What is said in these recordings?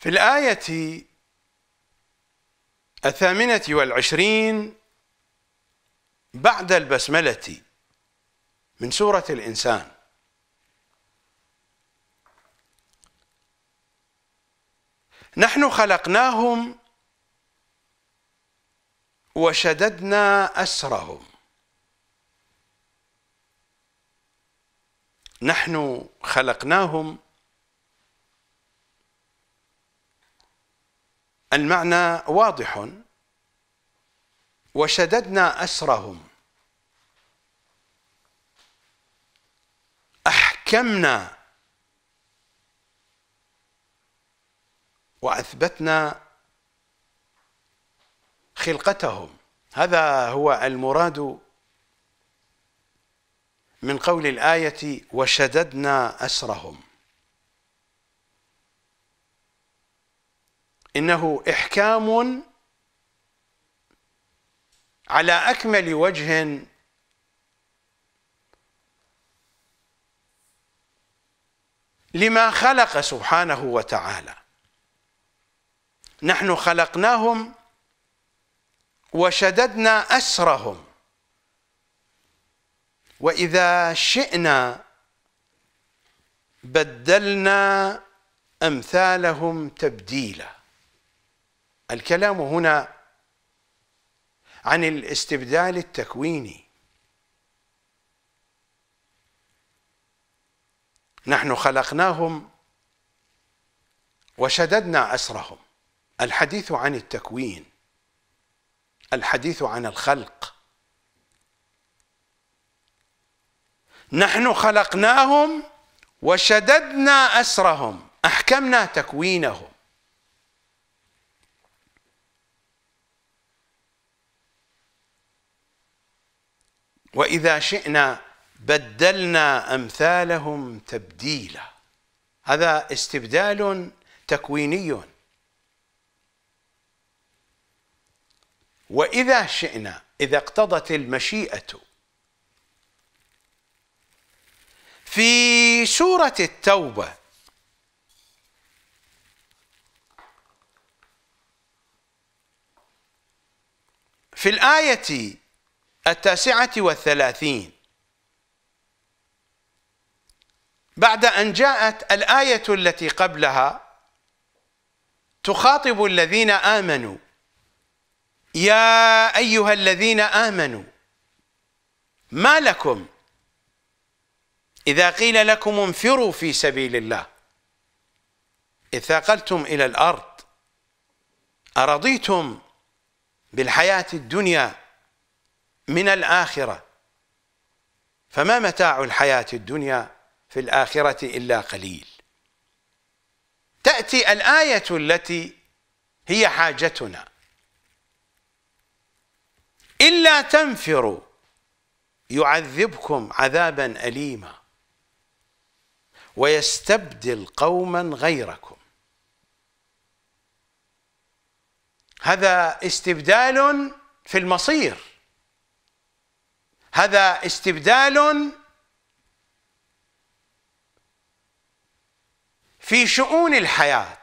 في الآية الثامنة والعشرين بعد البسملة من سورة الإنسان نحن خلقناهم وشددنا أسرهم نحن خلقناهم المعنى واضح وشددنا أسرهم أحكمنا وأثبتنا خلقتهم هذا هو المراد من قول الآية وشددنا أسرهم إنه إحكام على أكمل وجه لما خلق سبحانه وتعالى نحن خلقناهم وشددنا أسرهم وإذا شئنا بدلنا أمثالهم تبديلاً الكلام هنا عن الاستبدال التكويني نحن خلقناهم وشددنا اسرهم الحديث عن التكوين الحديث عن الخلق نحن خلقناهم وشددنا اسرهم احكمنا تكوينهم وإذا شئنا بدلنا أمثالهم تبديلا هذا استبدال تكويني وإذا شئنا إذا اقتضت المشيئة في سورة التوبة في الآية التاسعة والثلاثين بعد أن جاءت الآية التي قبلها تخاطب الذين آمنوا يا أيها الذين آمنوا ما لكم إذا قيل لكم انفروا في سبيل الله إذ ثاقلتم إلى الأرض أرضيتم بالحياة الدنيا من الآخرة فما متاع الحياة الدنيا في الآخرة إلا قليل تأتي الآية التي هي حاجتنا إلا تنفروا يعذبكم عذابا أليما ويستبدل قوما غيركم هذا استبدال في المصير هذا استبدال في شؤون الحياه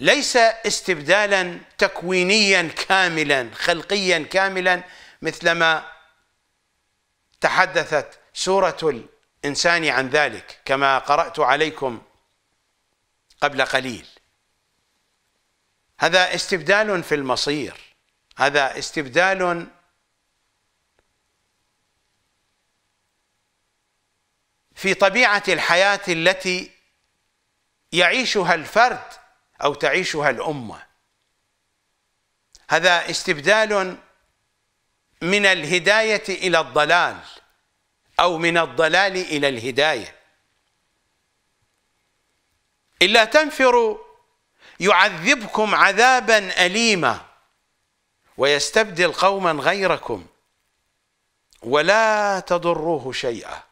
ليس استبدالا تكوينيا كاملا خلقيا كاملا مثلما تحدثت سوره الانسان عن ذلك كما قرات عليكم قبل قليل هذا استبدال في المصير هذا استبدال في طبيعه الحياه التي يعيشها الفرد او تعيشها الامه هذا استبدال من الهدايه الى الضلال او من الضلال الى الهدايه الا تنفروا يعذبكم عذابا اليما ويستبدل قوما غيركم ولا تضروه شيئا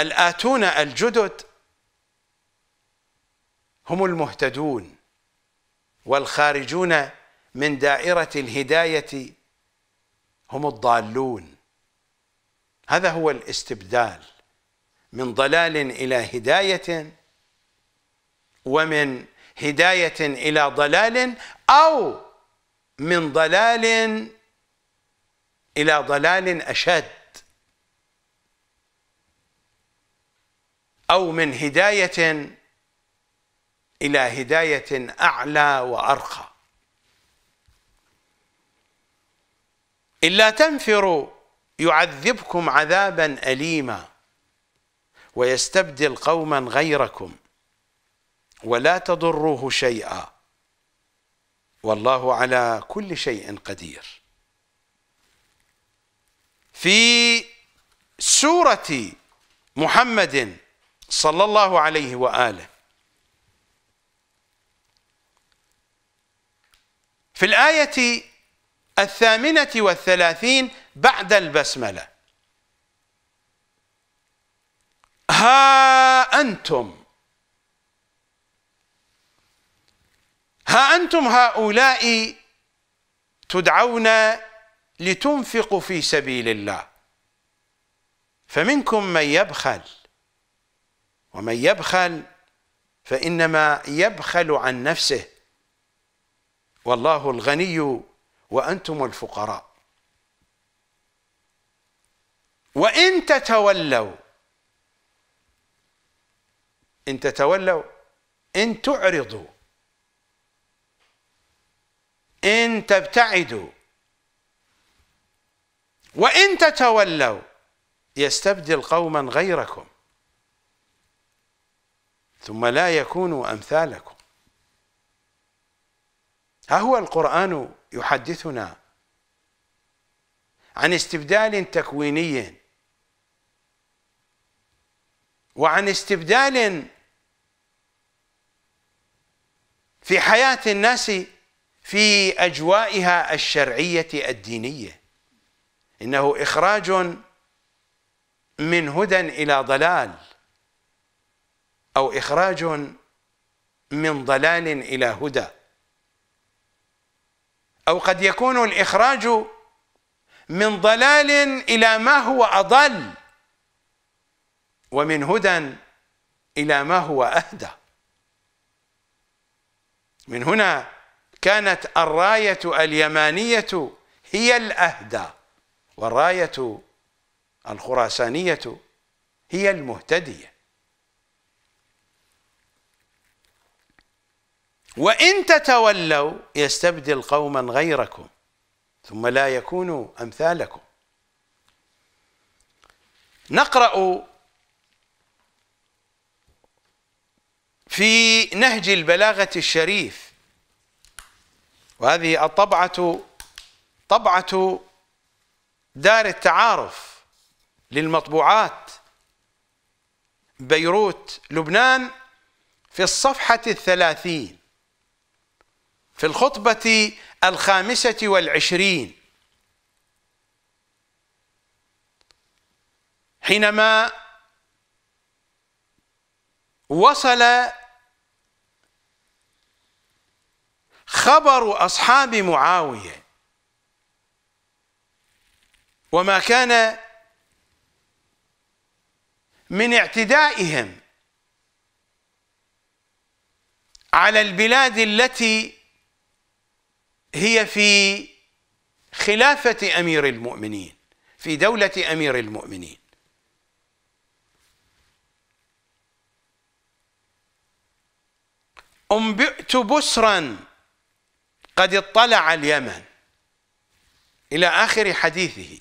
الآتون الجدد هم المهتدون والخارجون من دائرة الهداية هم الضالون هذا هو الاستبدال من ضلال إلى هداية ومن هداية إلى ضلال أو من ضلال إلى ضلال أشد أو من هداية إلى هداية أعلى وأرقى إلا تنفروا يعذبكم عذابا أليما ويستبدل قوما غيركم ولا تضروه شيئا والله على كل شيء قدير في سورة محمد صلى الله عليه واله في الايه الثامنه والثلاثين بعد البسمله ها انتم ها انتم هؤلاء تدعون لتنفقوا في سبيل الله فمنكم من يبخل ومن يبخل فإنما يبخل عن نفسه والله الغني وأنتم الفقراء وإن تتولوا إن تتولوا إن تعرضوا إن تبتعدوا وإن تتولوا يستبدل قوما غيركم ثم لا يكونوا أمثالكم ها هو القرآن يحدثنا عن استبدال تكويني وعن استبدال في حياة الناس في أجوائها الشرعية الدينية إنه إخراج من هدى إلى ضلال أو إخراج من ضلال إلى هدى أو قد يكون الإخراج من ضلال إلى ما هو أضل ومن هدى إلى ما هو أهدى من هنا كانت الراية اليمانية هي الأهدى والراية الخراسانية هي المهتدية وإن تتولوا يستبدل قوما غيركم ثم لا يكونوا أمثالكم نقرأ في نهج البلاغة الشريف وهذه الطبعة طبعة دار التعارف للمطبوعات بيروت لبنان في الصفحة الثلاثين في الخطبة الخامسة والعشرين حينما وصل خبر أصحاب معاوية وما كان من اعتدائهم على البلاد التي هي في خلافة أمير المؤمنين في دولة أمير المؤمنين أنبئت بسرا قد اطلع اليمن إلى آخر حديثه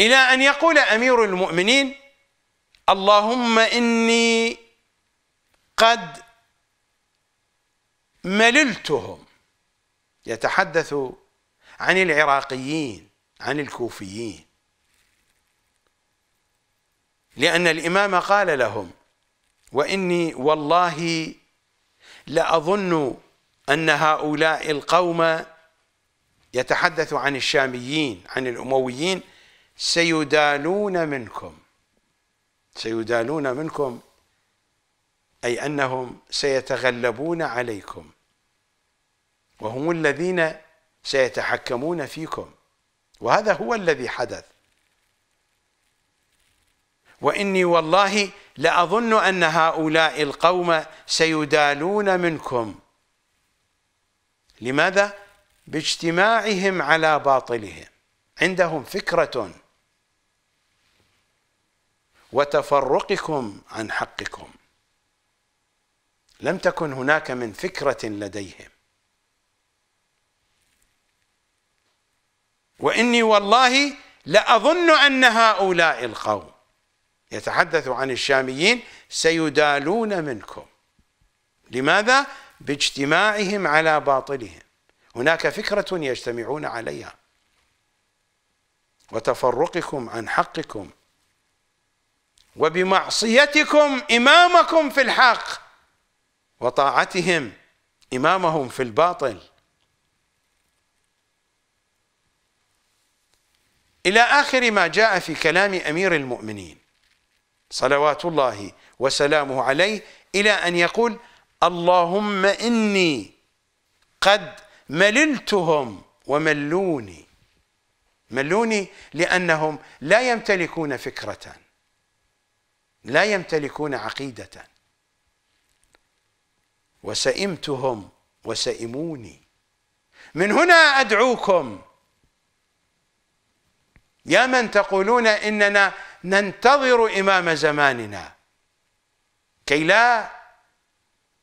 إلى أن يقول أمير المؤمنين اللهم إني قد مللتهم يتحدث عن العراقيين عن الكوفيين لأن الإمام قال لهم وإني والله لأظن أن هؤلاء القوم يتحدث عن الشاميين عن الأمويين سيدالون منكم سيدالون منكم أي أنهم سيتغلبون عليكم وهم الذين سيتحكمون فيكم وهذا هو الذي حدث وإني والله لأظن أن هؤلاء القوم سيدالون منكم لماذا؟ باجتماعهم على باطلهم عندهم فكرة وتفرقكم عن حقكم لم تكن هناك من فكرة لديهم وإني والله لأظن أن هؤلاء القوم يتحدث عن الشاميين سيدالون منكم لماذا؟ باجتماعهم على باطلهم هناك فكرة يجتمعون عليها وتفرقكم عن حقكم وبمعصيتكم إمامكم في الحق وطاعتهم إمامهم في الباطل إلى آخر ما جاء في كلام أمير المؤمنين صلوات الله وسلامه عليه إلى أن يقول اللهم إني قد مللتهم وملوني ملوني لأنهم لا يمتلكون فكرة لا يمتلكون عقيدة وسئمتهم وسئموني من هنا أدعوكم يا من تقولون إننا ننتظر إمام زماننا كي لا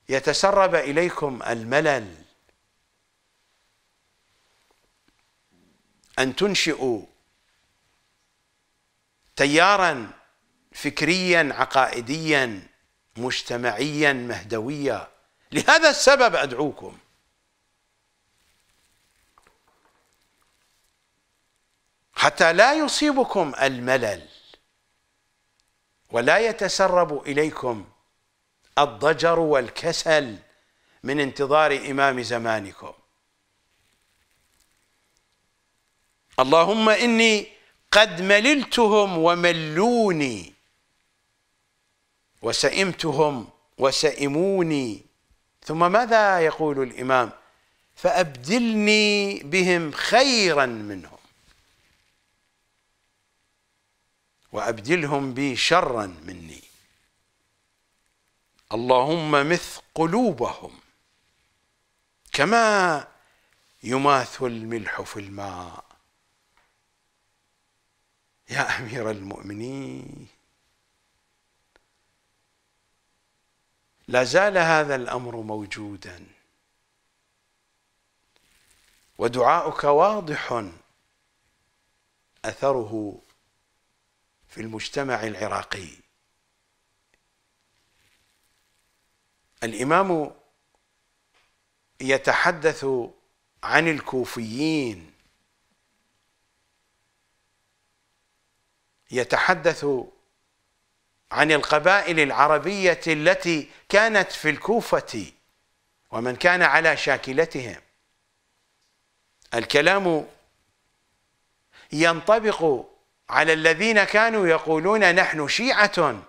يتسرب إليكم الملل أن تنشئوا تيارا فكريا عقائديا مجتمعيا مهدويا لهذا السبب أدعوكم حتى لا يصيبكم الملل ولا يتسرب إليكم الضجر والكسل من انتظار إمام زمانكم اللهم إني قد مللتهم وملوني وسئمتهم وسئموني ثم ماذا يقول الإمام فأبدلني بهم خيرا منهم وأبدلهم بي شرا مني اللهم مث قلوبهم كما يماث الملح في الماء يا أمير المؤمنين لا زال هذا الأمر موجودا ودعاؤك واضح أثره في المجتمع العراقي الإمام يتحدث عن الكوفيين يتحدث عن القبائل العربية التي كانت في الكوفة ومن كان على شاكلتهم الكلام ينطبق على الذين كانوا يقولون نحن شيعة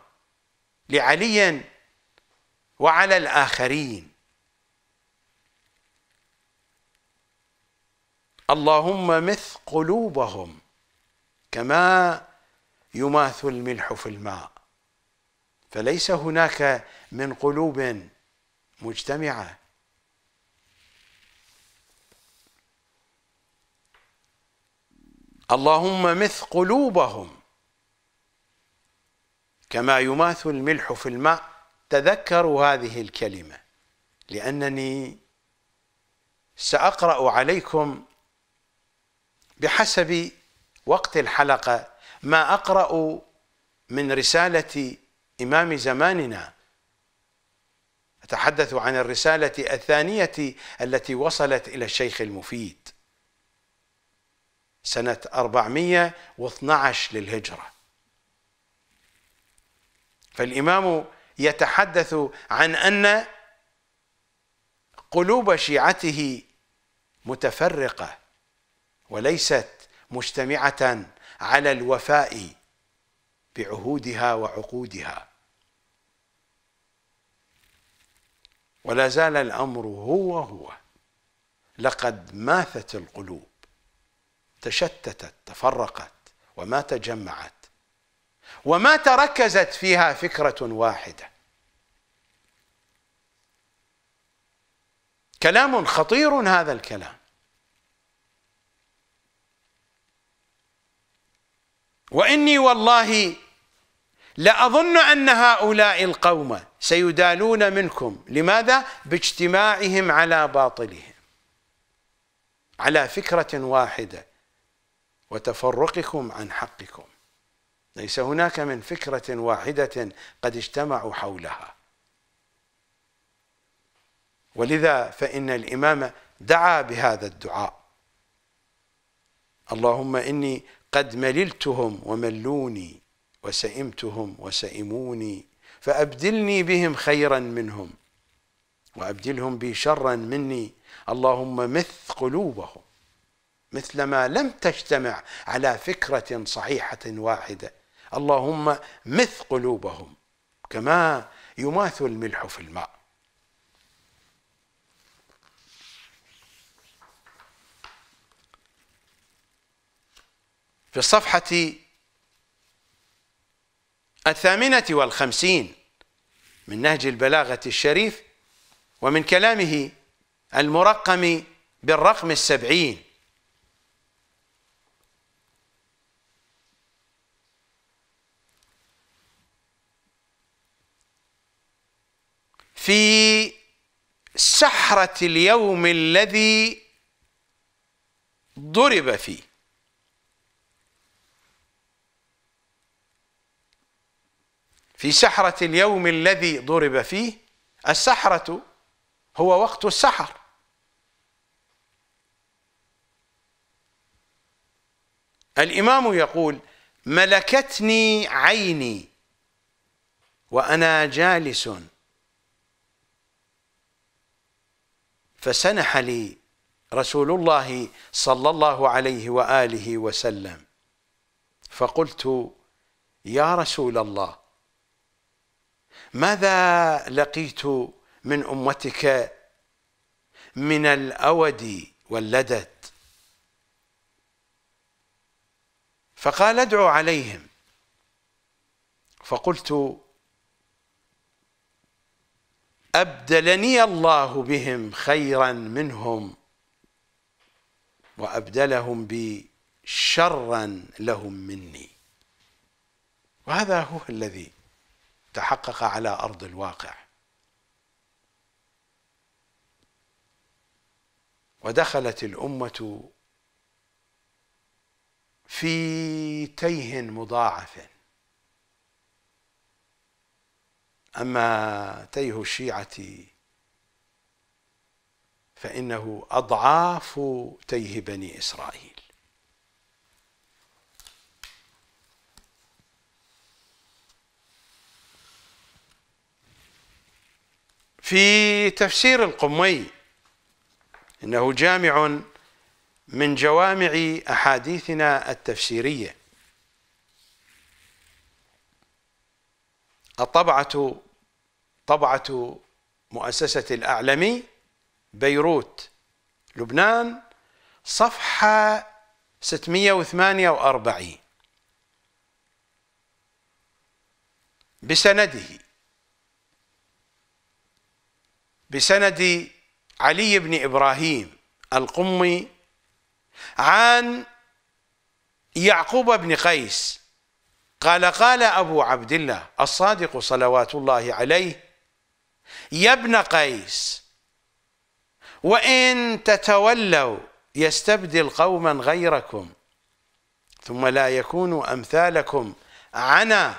لعلي وعلى الآخرين اللهم مث قلوبهم كما يماث الملح في الماء فليس هناك من قلوب مجتمعه اللهم مث قلوبهم كما يماث الملح في الماء تذكروا هذه الكلمه لانني ساقرا عليكم بحسب وقت الحلقه ما اقرا من رساله إمام زماننا أتحدث عن الرسالة الثانية التي وصلت إلى الشيخ المفيد سنة 412 للهجرة فالإمام يتحدث عن أن قلوب شيعته متفرقة وليست مجتمعة على الوفاء بعهودها وعقودها ولا زال الأمر هو هو لقد ماثت القلوب تشتتت تفرقت وما تجمعت وما تركزت فيها فكرة واحدة كلام خطير هذا الكلام واني والله لاظن ان هؤلاء القوم سيدالون منكم لماذا؟ باجتماعهم على باطلهم على فكرة واحدة وتفرقكم عن حقكم ليس هناك من فكرة واحدة قد اجتمعوا حولها ولذا فإن الإمام دعا بهذا الدعاء اللهم إني قد مللتهم وملوني وسئمتهم وسئموني فأبدلني بهم خيرا منهم وأبدلهم بي شرا مني اللهم مث قلوبهم مثلما لم تجتمع على فكرة صحيحة واحدة اللهم مث قلوبهم كما يماث الملح في الماء في الصفحة الثامنة والخمسين من نهج البلاغة الشريف ومن كلامه المرقم بالرقم السبعين في سحرة اليوم الذي ضرب فيه في سحرة اليوم الذي ضرب فيه السحرة هو وقت السحر الإمام يقول ملكتني عيني وأنا جالس فسنح لي رسول الله صلى الله عليه وآله وسلم فقلت يا رسول الله ماذا لقيت من أمتك من الأود واللدد فقال ادعو عليهم فقلت أبدلني الله بهم خيرا منهم وأبدلهم بي شرا لهم مني وهذا هو الذي تحقق على ارض الواقع ودخلت الامه في تيه مضاعف اما تيه الشيعه فانه اضعاف تيه بني اسرائيل في تفسير القمي انه جامع من جوامع احاديثنا التفسيريه الطبعه طبعه مؤسسه الاعلمي بيروت لبنان صفحه 648 بسنده بسند علي بن ابراهيم القمي عن يعقوب بن قيس قال قال ابو عبد الله الصادق صلوات الله عليه يا ابن قيس وان تتولوا يستبدل قوما غيركم ثم لا يكونوا امثالكم عنا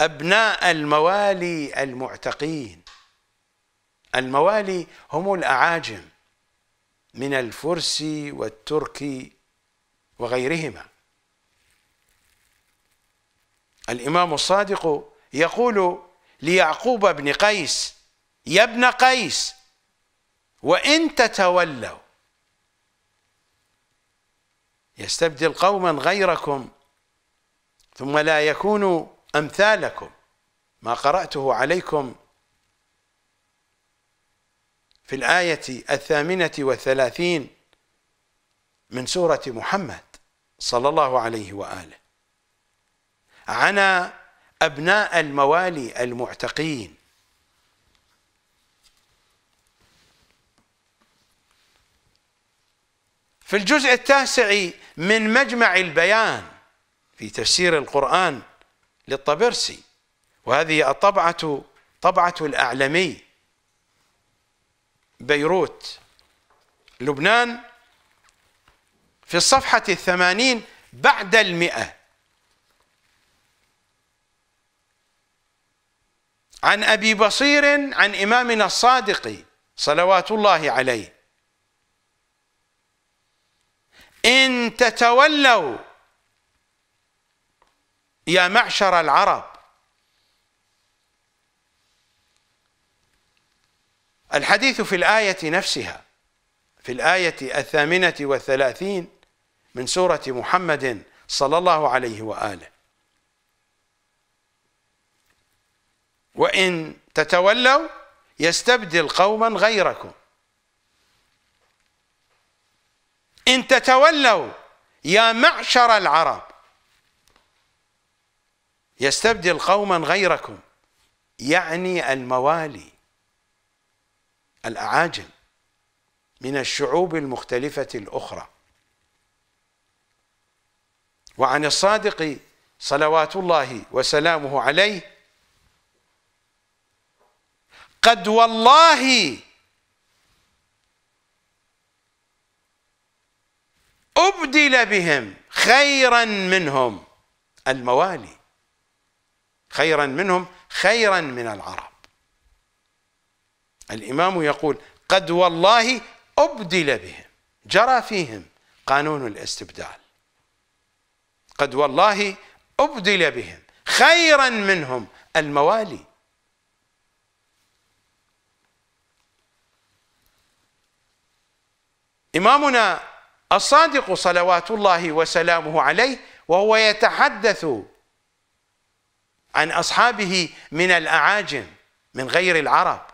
ابناء الموالي المعتقين الموالي هم الأعاجم من الفرس والترك وغيرهما الإمام الصادق يقول ليعقوب بن قيس يا ابن قيس وإن تتولوا يستبدل قوما غيركم ثم لا يكونوا أمثالكم ما قرأته عليكم في الآية الثامنة والثلاثين من سورة محمد صلى الله عليه وآله عنا أبناء الموالي المعتقين في الجزء التاسع من مجمع البيان في تفسير القرآن للطبرسي وهذه الطبعة طبعة الأعلمي بيروت لبنان في الصفحة الثمانين بعد المئة عن أبي بصير عن إمامنا الصادق صلوات الله عليه إن تتولوا يا معشر العرب الحديث في الآية نفسها في الآية الثامنة والثلاثين من سورة محمد صلى الله عليه وآله وإن تتولوا يستبدل قوما غيركم إن تتولوا يا معشر العرب يستبدل قوما غيركم يعني الموالي الأعاجم من الشعوب المختلفة الأخرى وعن الصادق صلوات الله وسلامه عليه قد والله أبدل بهم خيرا منهم الموالي خيرا منهم خيرا من العرب الإمام يقول قد والله أبدل بهم جرى فيهم قانون الاستبدال قد والله أبدل بهم خيرا منهم الموالي إمامنا الصادق صلوات الله وسلامه عليه وهو يتحدث عن أصحابه من الأعاجم من غير العرب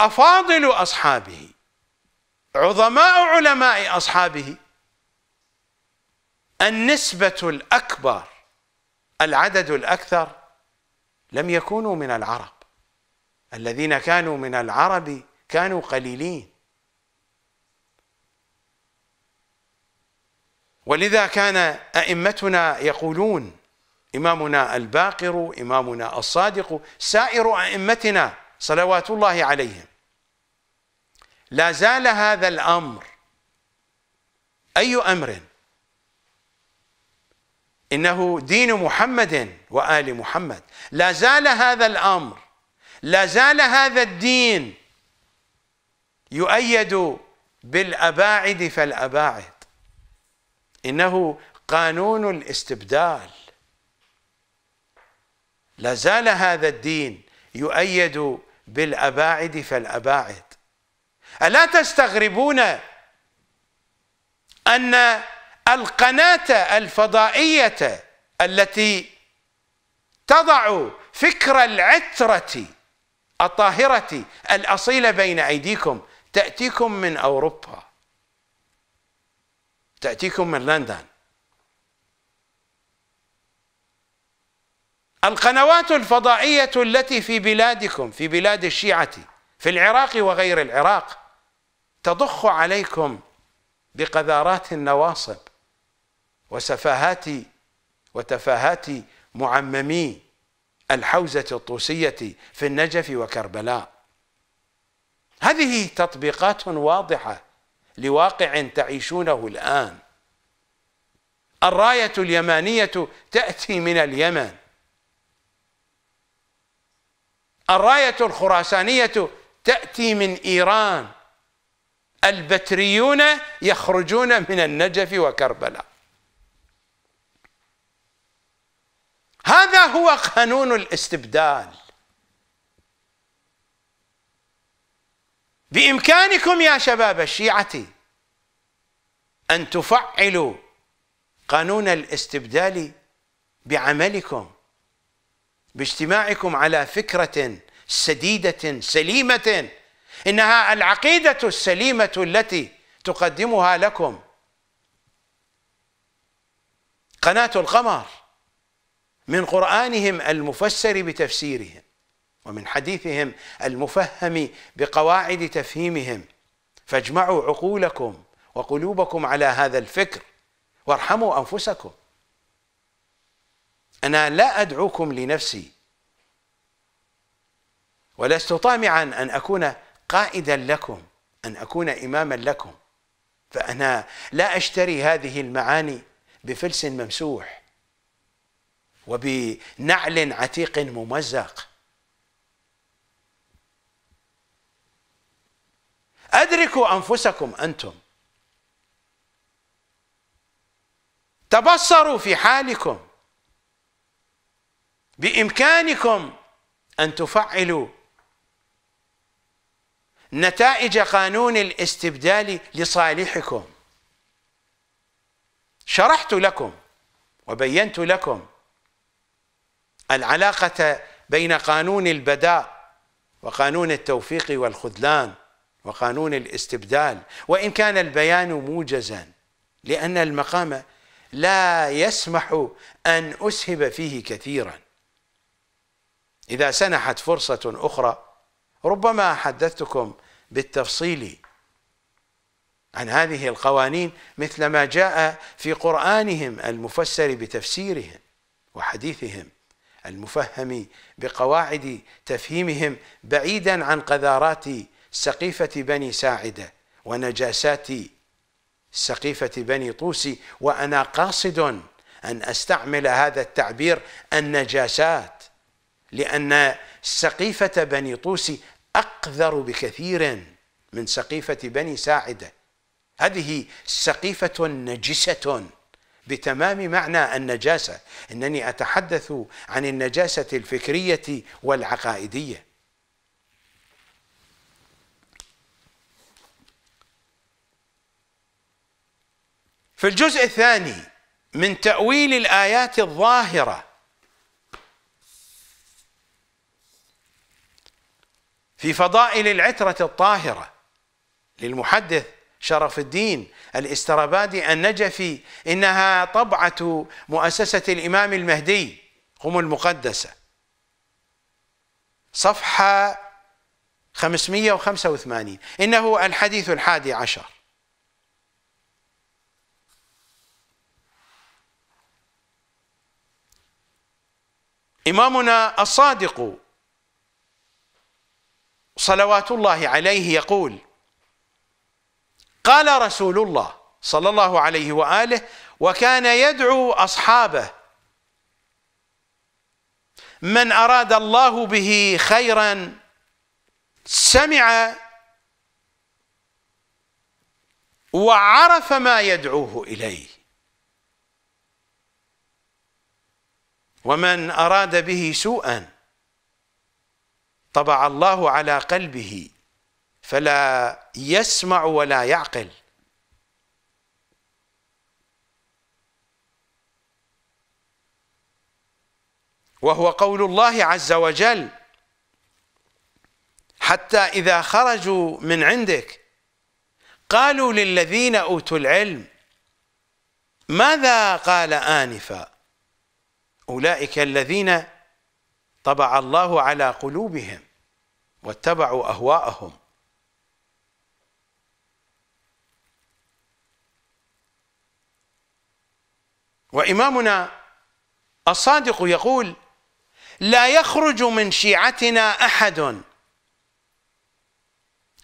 أفاضل أصحابه عظماء علماء أصحابه النسبة الأكبر العدد الأكثر لم يكونوا من العرب الذين كانوا من العرب كانوا قليلين ولذا كان أئمتنا يقولون إمامنا الباقر إمامنا الصادق سائر أئمتنا صلوات الله عليهم لا زال هذا الأمر أي أمر إنه دين محمد وآل محمد لا زال هذا الأمر لا زال هذا الدين يؤيد بالأباعد فالأباعد إنه قانون الاستبدال لا زال هذا الدين يؤيد بالأباعد فالأباعد ألا تستغربون أن القناة الفضائية التي تضع فكر العترة الطاهرة الأصيلة بين أيديكم تأتيكم من أوروبا تأتيكم من لندن القنوات الفضائية التي في بلادكم في بلاد الشيعة في العراق وغير العراق تضخ عليكم بقذارات النواصب وسفاهات وتفاهات معممي الحوزة الطوسية في النجف وكربلاء هذه تطبيقات واضحة لواقع تعيشونه الآن الراية اليمانية تأتي من اليمن الراية الخراسانية تأتي من إيران البتريون يخرجون من النجف وكربلاء هذا هو قانون الاستبدال بإمكانكم يا شباب الشيعة أن تفعلوا قانون الاستبدال بعملكم باجتماعكم على فكرة سديدة سليمة إنها العقيدة السليمة التي تقدمها لكم قناة القمر من قرآنهم المفسر بتفسيرهم ومن حديثهم المفهم بقواعد تفهيمهم فاجمعوا عقولكم وقلوبكم على هذا الفكر وارحموا أنفسكم أنا لا أدعوكم لنفسي ولست طامعا أن أكون قائدا لكم أن أكون إماما لكم فأنا لا أشتري هذه المعاني بفلس ممسوح وبنعل عتيق ممزق أدركوا أنفسكم أنتم تبصروا في حالكم بامكانكم ان تفعلوا نتائج قانون الاستبدال لصالحكم شرحت لكم وبينت لكم العلاقه بين قانون البداء وقانون التوفيق والخذلان وقانون الاستبدال وان كان البيان موجزا لان المقام لا يسمح ان اسهب فيه كثيرا إذا سنحت فرصة أخرى ربما حدثتكم بالتفصيل عن هذه القوانين مثل ما جاء في قرآنهم المفسر بتفسيرهم وحديثهم المفهم بقواعد تفهيمهم بعيدا عن قذارات سقيفة بني ساعدة ونجاسات سقيفة بني طوسي وأنا قاصد أن أستعمل هذا التعبير النجاسات لأن سقيفة بني طوس أقذر بكثير من سقيفة بني ساعدة هذه سقيفة نجسة بتمام معنى النجاسة إنني أتحدث عن النجاسة الفكرية والعقائدية في الجزء الثاني من تأويل الآيات الظاهرة في فضائل العترة الطاهرة للمحدث شرف الدين الاسترابادي النجفي إنها طبعة مؤسسة الإمام المهدي قم المقدسة صفحة 585 إنه الحديث الحادي عشر إمامنا الصادق صلوات الله عليه يقول قال رسول الله صلى الله عليه واله وكان يدعو اصحابه من اراد الله به خيرا سمع وعرف ما يدعوه اليه ومن اراد به سوءا طبع الله على قلبه فلا يسمع ولا يعقل وهو قول الله عز وجل حتى إذا خرجوا من عندك قالوا للذين أوتوا العلم ماذا قال آنفا أولئك الذين طبع الله على قلوبهم واتبعوا اهواءهم وامامنا الصادق يقول لا يخرج من شيعتنا احد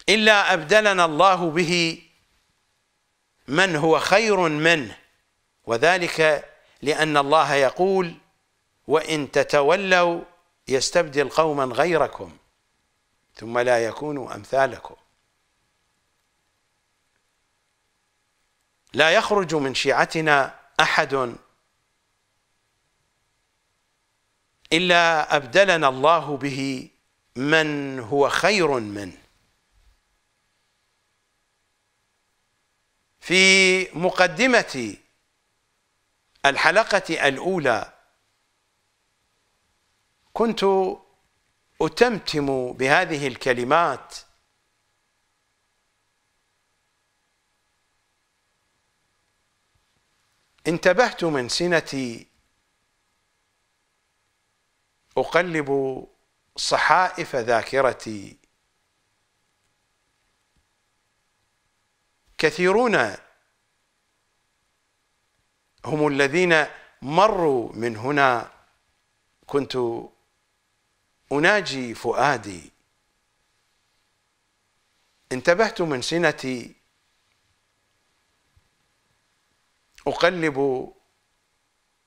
الا ابدلنا الله به من هو خير منه وذلك لان الله يقول وان تتولوا يستبدل قوما غيركم ثم لا يكونوا امثالكم لا يخرج من شيعتنا احد الا ابدلنا الله به من هو خير منه في مقدمه الحلقه الاولى كنت أتمتم بهذه الكلمات انتبهت من سنتي أقلب صحائف ذاكرتي كثيرون هم الذين مروا من هنا كنت أناجي فؤادي انتبهت من سنتي أقلب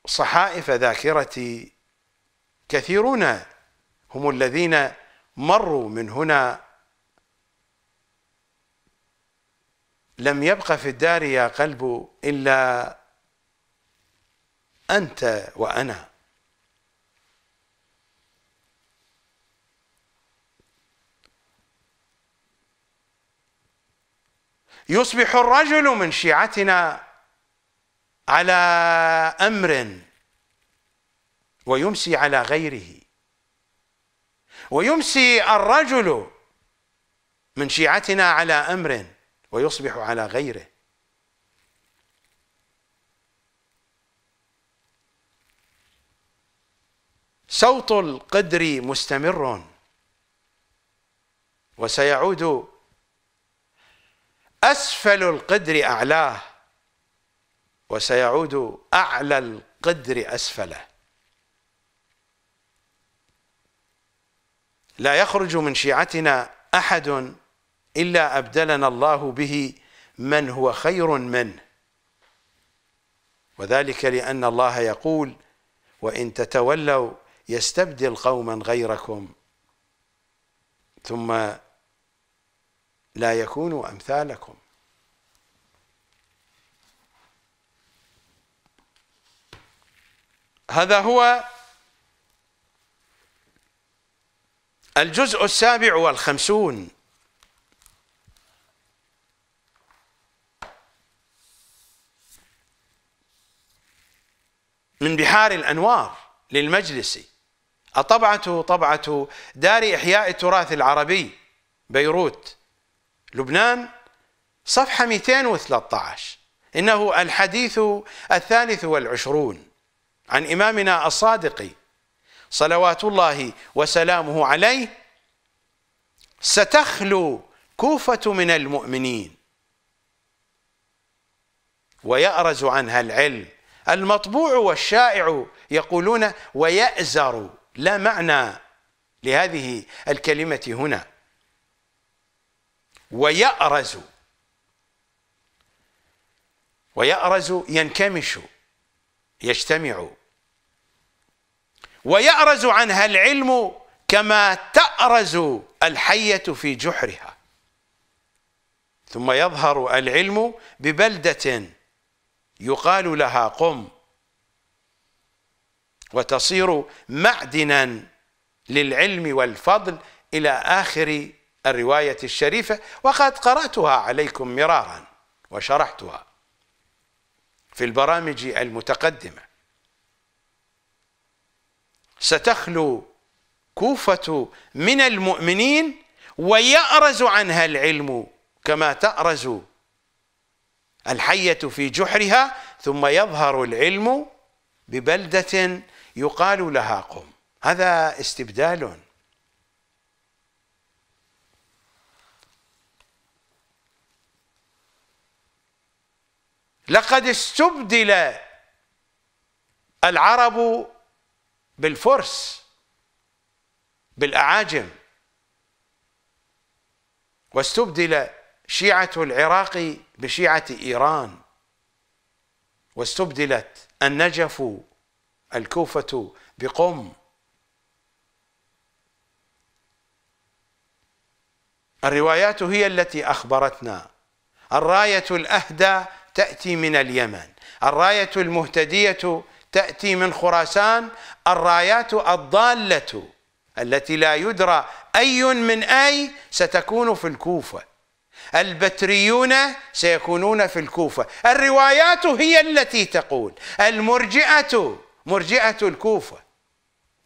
صحائف ذاكرتي كثيرون هم الذين مروا من هنا لم يبق في الدار يا قلب إلا أنت وأنا يصبح الرجل من شيعتنا على امر ويمسي على غيره ويمسي الرجل من شيعتنا على امر ويصبح على غيره صوت القدر مستمر وسيعود أسفل القدر أعلاه وسيعود أعلى القدر أسفله لا يخرج من شيعتنا أحد إلا أبدلنا الله به من هو خير منه وذلك لأن الله يقول وإن تتولوا يستبدل قوما غيركم ثم لا يكونوا أمثالكم هذا هو الجزء السابع والخمسون من بحار الأنوار للمجلس الطبعة طبعة دار إحياء التراث العربي بيروت لبنان صفحة 213 إنه الحديث الثالث والعشرون عن إمامنا الصادق صلوات الله وسلامه عليه ستخلو كوفة من المؤمنين ويأرز عنها العلم المطبوع والشائع يقولون ويأزر لا معنى لهذه الكلمة هنا ويأرز ويأرز ينكمش يجتمع ويأرز عنها العلم كما تأرز الحية في جحرها ثم يظهر العلم ببلدة يقال لها قم وتصير معدنا للعلم والفضل إلى آخر الرواية الشريفة وقد قرأتها عليكم مرارا وشرحتها في البرامج المتقدمة ستخلو كوفة من المؤمنين ويأرز عنها العلم كما تأرز الحية في جحرها ثم يظهر العلم ببلدة يقال لها قم هذا استبدال لقد استبدل العرب بالفرس بالاعاجم واستبدل شيعه العراق بشيعه ايران واستبدلت النجف الكوفه بقم الروايات هي التي اخبرتنا الرايه الاهدى تأتي من اليمن الراية المهتدية تأتي من خراسان الرايات الضالة التي لا يدرى أي من أي ستكون في الكوفة البتريون سيكونون في الكوفة الروايات هي التي تقول المرجئة مرجئة الكوفة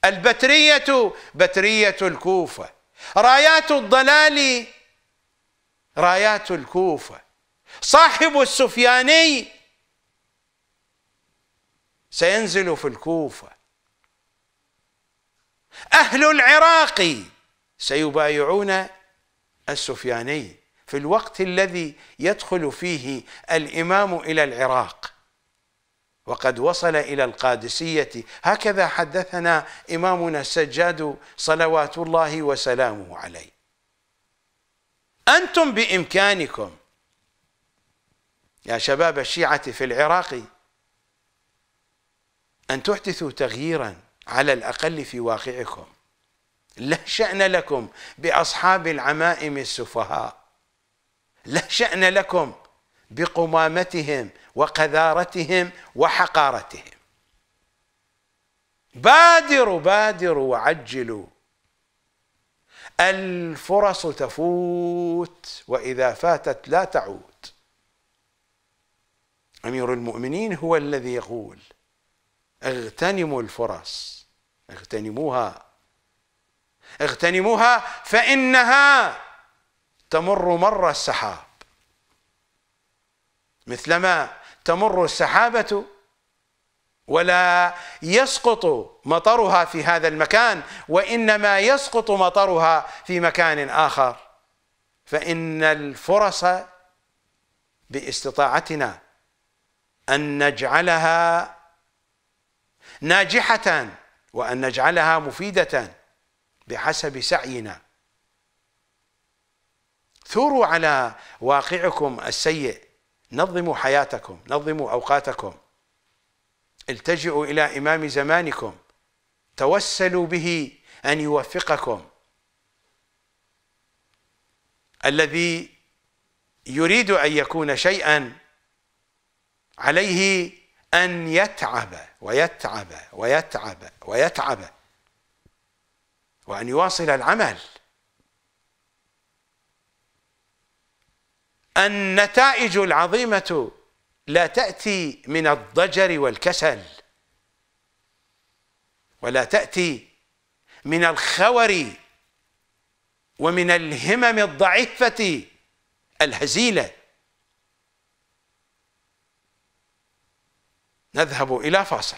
البترية بترية الكوفة رايات الضلال رايات الكوفة صاحب السفياني سينزل في الكوفة أهل العراق سيبايعون السفياني في الوقت الذي يدخل فيه الإمام إلى العراق وقد وصل إلى القادسية هكذا حدثنا إمامنا السجاد صلوات الله وسلامه عليه أنتم بإمكانكم يا شباب الشيعة في العراق أن تحدثوا تغييرا على الأقل في واقعكم لا شأن لكم بأصحاب العمائم السفهاء لا شأن لكم بقمامتهم وقذارتهم وحقارتهم بادروا بادروا وعجلوا الفرص تفوت وإذا فاتت لا تعود امير المؤمنين هو الذي يقول اغتنموا الفرص اغتنموها اغتنموها فانها تمر مر السحاب مثلما تمر السحابه ولا يسقط مطرها في هذا المكان وانما يسقط مطرها في مكان اخر فان الفرص باستطاعتنا أن نجعلها ناجحة وأن نجعلها مفيدة بحسب سعينا ثوروا على واقعكم السيء نظموا حياتكم نظموا أوقاتكم التجئوا إلى إمام زمانكم توسلوا به أن يوفقكم الذي يريد أن يكون شيئا عليه أن يتعب ويتعب ويتعب ويتعب وأن يواصل العمل النتائج العظيمة لا تأتي من الضجر والكسل ولا تأتي من الخور ومن الهمم الضعيفة الهزيلة نذهب إلى فاصل